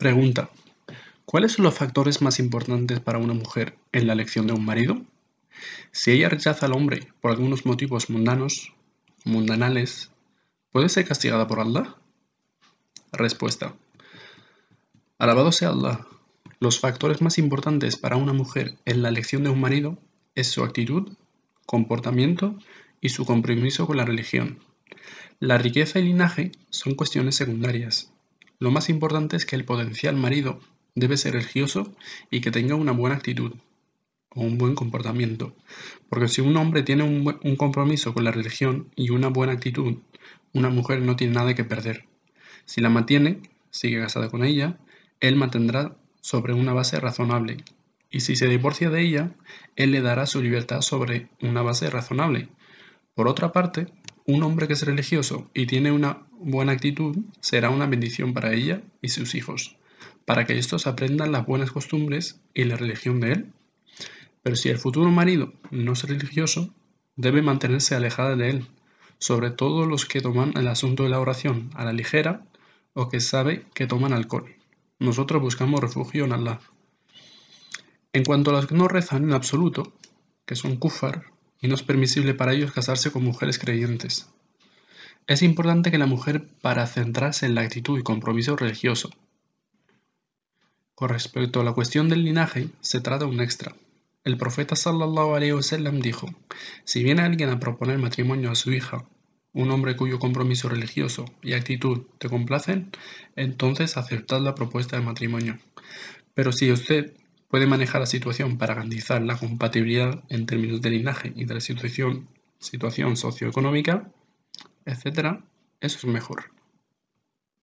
Pregunta. ¿Cuáles son los factores más importantes para una mujer en la elección de un marido? Si ella rechaza al hombre por algunos motivos mundanos, mundanales, ¿puede ser castigada por Allah? Respuesta. Alabado sea Allah. Los factores más importantes para una mujer en la elección de un marido es su actitud, comportamiento y su compromiso con la religión. La riqueza y linaje son cuestiones secundarias. Lo más importante es que el potencial marido debe ser religioso y que tenga una buena actitud o un buen comportamiento. Porque si un hombre tiene un, compromiso con la religión y una buena actitud, una mujer no tiene nada que perder. Si la mantiene, sigue casada con ella, él mantendrá sobre una base razonable. Y si se divorcia de ella, él le dará su libertad sobre una base razonable. Por otra parte, un hombre que es religioso y tiene una buena actitud será una bendición para ella y sus hijos, para que estos aprendan las buenas costumbres y la religión de él. Pero si el futuro marido no es religioso, debe mantenerse alejada de él, sobre todo los que toman el asunto de la oración a la ligera o que sabe que toman alcohol. Nosotros buscamos refugio en Allah. En cuanto a los que no rezan en absoluto, que son kufar, y no es permisible para ellos casarse con mujeres creyentes. Es importante que la mujer para centrarse en la actitud y compromiso religioso. Con respecto a la cuestión del linaje, se trata un extra. El profeta sallallahu alaihi wasallam dijo: Si viene alguien a proponer matrimonio a su hija, un hombre cuyo compromiso religioso y actitud te complacen, entonces aceptad la propuesta de matrimonio. Pero si usted puede manejar la situación para garantizar la compatibilidad en términos de linaje y de la situación, situación socioeconómica, etcétera. eso es mejor.